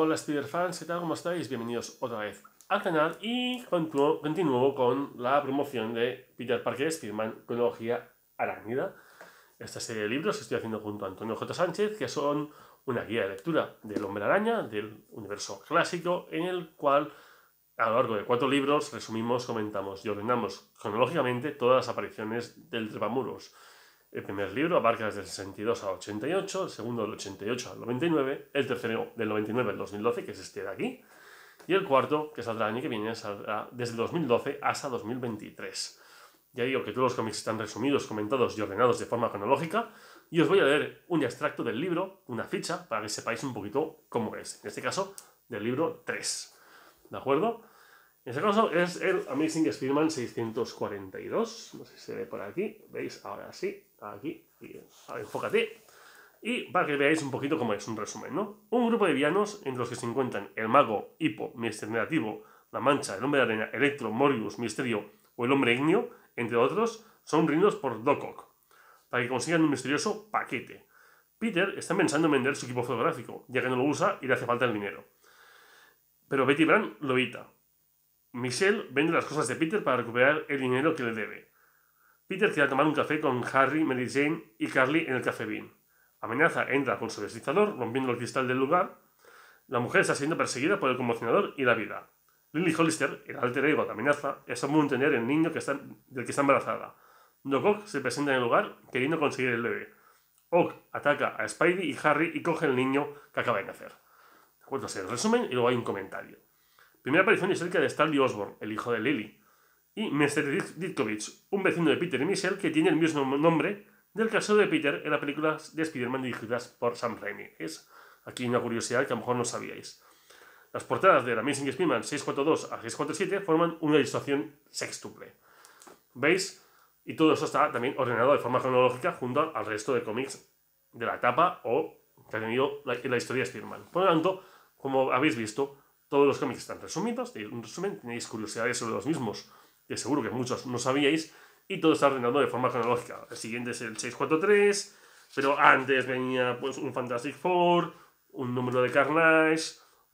Hola Spider-Fans, ¿qué tal? ¿Cómo estáis? Bienvenidos otra vez al canal y continúo, con la promoción de Peter Parker Spider-Man Cronología Arácnida. Esta serie de libros que estoy haciendo junto a Antonio J. Sánchez, que son una guía de lectura del Hombre Araña, del universo clásico, en el cual a lo largo de cuatro libros resumimos, comentamos y ordenamos cronológicamente todas las apariciones del Trepamuros el primer libro abarca desde el 62 al 88, el segundo del 88 al 99, el tercero del 99 al 2012, que es este de aquí, y el cuarto, que saldrá el año que viene, saldrá desde 2012 hasta 2023. Ya digo que todos los cómics están resumidos, comentados y ordenados de forma cronológica, y os voy a leer un extracto del libro, una ficha, para que sepáis un poquito cómo es. En este caso, del libro 3. ¿De acuerdo? En este caso es el Amazing spider 642. No sé si se ve por aquí. ¿Veis? Ahora sí. Aquí. Y, enfócate. Y para que veáis un poquito cómo es un resumen, ¿no? Un grupo de villanos entre los que se encuentran el mago, Hippo, Mister Negativo, La Mancha, el Hombre de Arena, Electro, Morbius, Misterio o el Hombre Ignio, entre otros, son rindos por Doc para que consigan un misterioso paquete. Peter está pensando en vender su equipo fotográfico, ya que no lo usa y le hace falta el dinero. Pero Betty Brand lo evita, Michelle vende las cosas de Peter para recuperar el dinero que le debe. Peter quiere tomar un café con Harry, Mary Jane y Carly en el café Bean. Amenaza entra con su deslizador, rompiendo el cristal del lugar. La mujer está siendo perseguida por el conmocionador y la vida. Lily Hollister, el alter ego de amenaza, es un tener el niño que está, del que está embarazada. Doc se presenta en el lugar queriendo conseguir el bebé. Ock ataca a Spidey y Harry y coge el niño que acaba de nacer. Cuento el resumen y luego hay un comentario. Primera aparición cerca de Stanley Osborn, el hijo de Lily. Y Mr. Ditkovich, un vecino de Peter y Michelle que tiene el mismo nombre del caso de Peter en las películas de Spider-Man dirigidas por Sam Raimi. Es aquí una curiosidad que a lo mejor no sabíais. Las portadas de la Amazing Spider-Man 642 a 647 forman una ilustración sextuple. ¿Veis? Y todo eso está también ordenado de forma cronológica junto al resto de cómics de la etapa o que ha tenido la, la historia de Spider-Man. Por lo tanto, como habéis visto, todos los cómics están resumidos, tenéis un resumen, tenéis curiosidades sobre los mismos, que seguro que muchos no sabíais, y todo está ordenado de forma cronológica. El siguiente es el 643, pero antes venía pues, un Fantastic Four, un número de Carnage,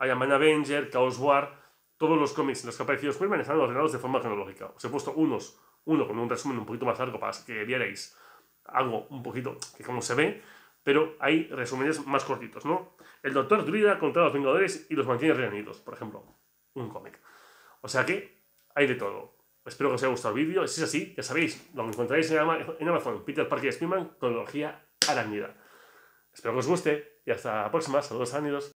Iron Man Avenger, Chaos War. Todos los cómics en los que ha aparecido Superman están ordenados de forma cronológica. Os he puesto unos, uno con un resumen un poquito más largo para que vierais algo un poquito que como se ve, pero hay resúmenes más cortitos, ¿no? El Doctor Druida contra los Vengadores y los mantiene reunidos, por ejemplo, un cómic. O sea que hay de todo. Espero que os haya gustado el vídeo. Si es así, ya sabéis, lo encontraréis en, Amazon. Peter Parker y Spiderman, cronología arañida. Espero que os guste y hasta la próxima. Saludos años.